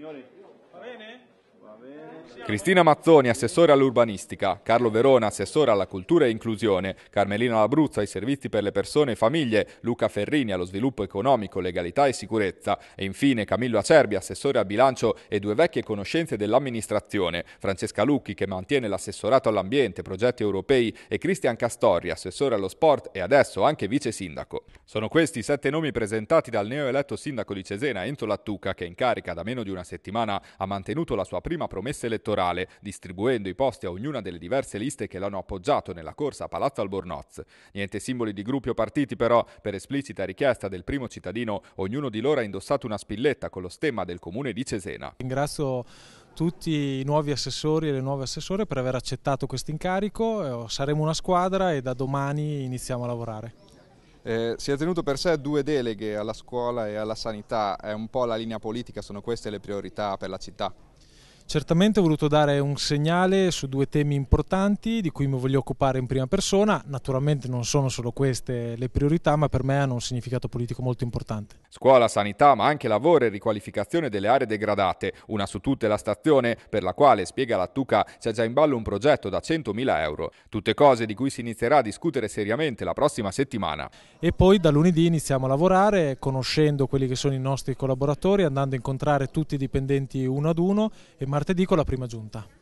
Signori, va bene? Cristina Mazzoni, assessore all'urbanistica, Carlo Verona, assessore alla cultura e inclusione, Carmelina Labruzza ai servizi per le persone e famiglie, Luca Ferrini allo sviluppo economico, legalità e sicurezza e infine Camillo Acerbi, assessore al bilancio e due vecchie conoscenze dell'amministrazione, Francesca Lucchi che mantiene l'assessorato all'ambiente, progetti europei e Cristian Castori, assessore allo sport e adesso anche vice sindaco. Sono questi i sette nomi presentati dal neoeletto sindaco di Cesena Enzo Lattuca che in carica da meno di una settimana ha mantenuto la sua prima prima promessa elettorale, distribuendo i posti a ognuna delle diverse liste che l'hanno appoggiato nella corsa a Palazzo Albornoz. Niente simboli di gruppi o partiti però, per esplicita richiesta del primo cittadino, ognuno di loro ha indossato una spilletta con lo stemma del comune di Cesena. Ringrazio tutti i nuovi assessori e le nuove assessore per aver accettato questo incarico, eh, saremo una squadra e da domani iniziamo a lavorare. Eh, si è tenuto per sé due deleghe alla scuola e alla sanità, è un po' la linea politica, sono queste le priorità per la città? Certamente ho voluto dare un segnale su due temi importanti di cui mi voglio occupare in prima persona. Naturalmente non sono solo queste le priorità, ma per me hanno un significato politico molto importante. Scuola, sanità, ma anche lavoro e riqualificazione delle aree degradate. Una su tutte la stazione, per la quale, spiega Lattuca, c'è già in ballo un progetto da 100.000 euro. Tutte cose di cui si inizierà a discutere seriamente la prossima settimana. E poi da lunedì iniziamo a lavorare conoscendo quelli che sono i nostri collaboratori, andando a incontrare tutti i dipendenti uno ad uno e man martedì con la prima giunta.